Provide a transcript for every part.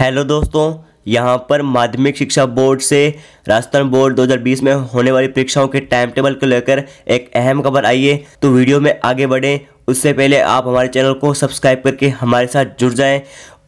hello दोस्तों यहाँ पर माध्यमिक शिक्षा बोर्ड से राजस्थान बोर्ड 2020 में होने वाली परीक्षाओं के टाइम टेबल को लेकर एक अहम खबर आई है तो वीडियो में आगे बढ़ें उससे पहले आप हमारे चैनल को सब्सक्राइब करके हमारे साथ जुड़ जाएं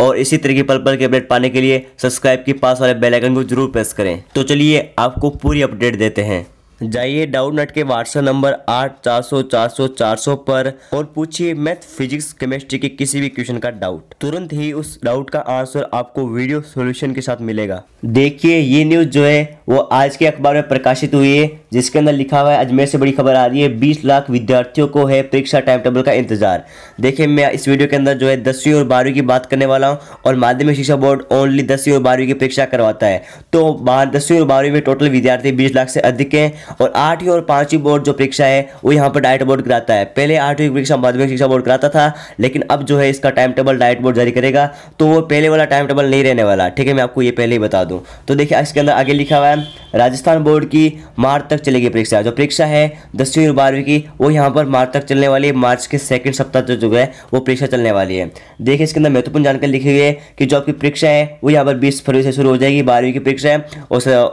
और इसी तरह की पल पल के अपडेट पाने के लिए सब्सक्राइब के पास वाले बेलाइकन को जरूर प्रेस करें तो चलिए आपको पूरी अपडेट देते हैं जाइए डाउननेट के व्हाट्सएप नंबर आठ चार सौ चार सौ चार सौ पर और पूछिए मैथ फिजिक्स केमिस्ट्री के किसी भी क्वेश्चन का डाउट तुरंत ही उस डाउट का आंसर आपको वीडियो सॉल्यूशन के साथ मिलेगा देखिए ये न्यूज़ जो है वो आज के अखबार में प्रकाशित हुई है जिसके अंदर लिखा हुआ है अजमेर से बड़ी खबर आ रही है बीस लाख विद्यार्थियों को है परीक्षा टाइम टेबल का इंतजार देखिए मैं इस वीडियो के अंदर जो है दसवीं और बारहवीं की बात करने वाला हूँ और माध्यमिक शिक्षा बोर्ड ओनली दसवीं और बारहवीं की परीक्षा करवाता है तो दसवीं और बारहवीं में टोटल विद्यार्थी बीस लाख से अधिक हैं और आठवीं और पाँचवीं बोर्ड जो परीक्षा है वो यहाँ पर डायट बोर्ड कराता है पहले आठवीं की परीक्षा माध्यमिक शिक्षा बोर्ड कराता था लेकिन अब जो है इसका टाइम टेबल डायट बोर्ड जारी करेगा तो वो पहले वाला टाइम टेबल नहीं रहने वाला ठीक है मैं आपको ये पहले ही बता दूँ तो देखिए इसके अंदर आगे लिखा हुआ है राजस्थान बोर्ड की मार्च तक चलेगी परीक्षा जो परीक्षा है दसवीं और बारहवीं की वो यहाँ पर मार्च तक चलने वाली है मार्च के सेकंड सप्ताह जो जो है वो परीक्षा चलने वाली है देखिए इसके अंदर महत्वपूर्ण जानकारी लिखी गई है कि जो आपकी परीक्षा है वो यहाँ पर 20 फरवरी से शुरू हो जाएगी बारहवीं की परीक्षा है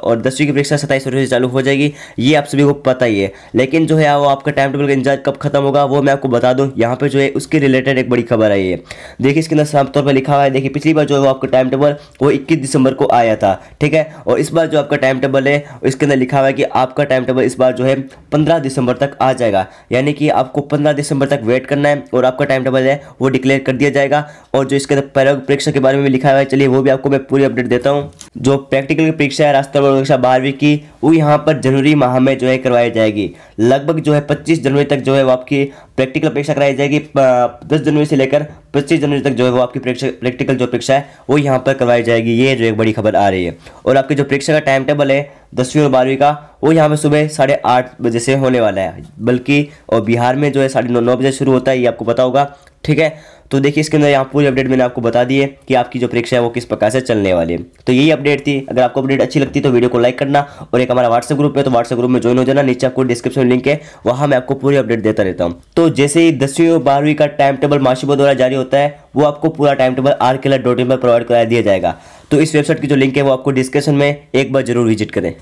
और दसवीं की परीक्षा सत्ताईस फरवरी से चालू हो जाएगी ये आप सभी को पता ही है लेकिन जो है वो आपका टाइम टेबल का इंतजार कब खत्म होगा वो मैं आपको बता दूँ यहाँ पर जो है उसके रिलेटेड एक बड़ी खबर आई है देखिए इसके अंदर साफ तौर पर लिखा हुआ है देखिए पिछली बार जो है वो आपका टाइम टेबल वो इक्कीस दिसंबर को आया था ठीक है और इस बार जो आपका टाइम टाइम टेबल है इसके अंदर लिखा हुआ है कि आपका टाइम टेबल इस बार जो है पंद्रह दिसंबर तक आ जाएगा यानी कि आपको पंद्रह दिसंबर तक वेट करना है और आपका टाइम टेबल है वो डिक्लेयर कर दिया जाएगा और जो इसके अंदर परीक्षा के बारे में लिखा हुआ है चलिए वो भी आपको मैं पूरी अपडेट देता हूँ जो प्रैक्टिकल की परीक्षा है राष्ट्रीय परीक्षा बारहवीं की वो यहाँ पर जनवरी माह में जो है करवाई जाएगी लगभग जो है पच्चीस जनवरी तक जो है वो आपकी प्रैक्टिकल परीक्षा कराई जाएगी दस जनवरी से लेकर पच्चीस जनवरी तक जो है वो आपकी परीक्षा प्रैक्टिकल जो परीक्षा है वो यहाँ पर करवाई जाएगी ये जो एक बड़ी खबर आ रही है और आपकी जो परीक्षा का टाइम टेबल है दसवीं और बारहवीं का वो यहाँ पर सुबह साढ़े आठ बजे से होने वाला है बल्कि और बिहार में जो है साढ़े नौ बजे शुरू होता है ये आपको पता होगा ठीक है तो देखिए इसके अंदर यहाँ पूरी अपडेट मैंने आपको बता दी है कि आपकी जो परीक्षा है वो किस प्रकार से चलने वाली है तो यही अपडेट थी अगर आपको अपडेट अच्छी लगती तो वीडियो को लाइक करना और एक हमारा व्हाट्सएप ग्रुप है तो व्हाट्सएप ग्रुप में ज्वाइन हो जाना नीचे आपको डिस्क्रिप्शन लिंक है वहाँ मैं आपको पूरी अपडेट देता रहता हूँ तो जैसे ही दसवीं और बारहवीं का टाइम टेबल माशिबो द्वारा जारी होता है वो आपको पूरा time table R dot in पर प्रोवाइड करा दिया जाएगा तो इस वेबसाइट की जो लिंक है वो आपको डिस्क्रिप्शन में एक बार जरूर विजिट करें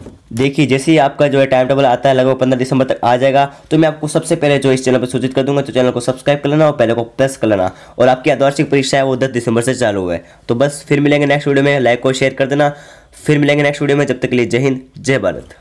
देखिए जैसे ही आपका जो है टाइम टेबल आता है लगभग पंद्रह दिसंबर तक आ जाएगा तो मैं आपको सबसे पहले जो इस चैनल पर सूचित कर दूंगा तो चैनल को सब्सक्राइब कर लेना और पहले को प्रेस कर लेना और आपकी आदर्शिक परीक्षा है वो दस दिसंबर से चालू हुआ है तो बस फिर मिलेंगे नेक्स्ट वीडियो में लाइक और शेयर कर देना फिर मिलेंगे नेक्स्ट वीडियो में जब तक के लिए जय हिंद जय भारत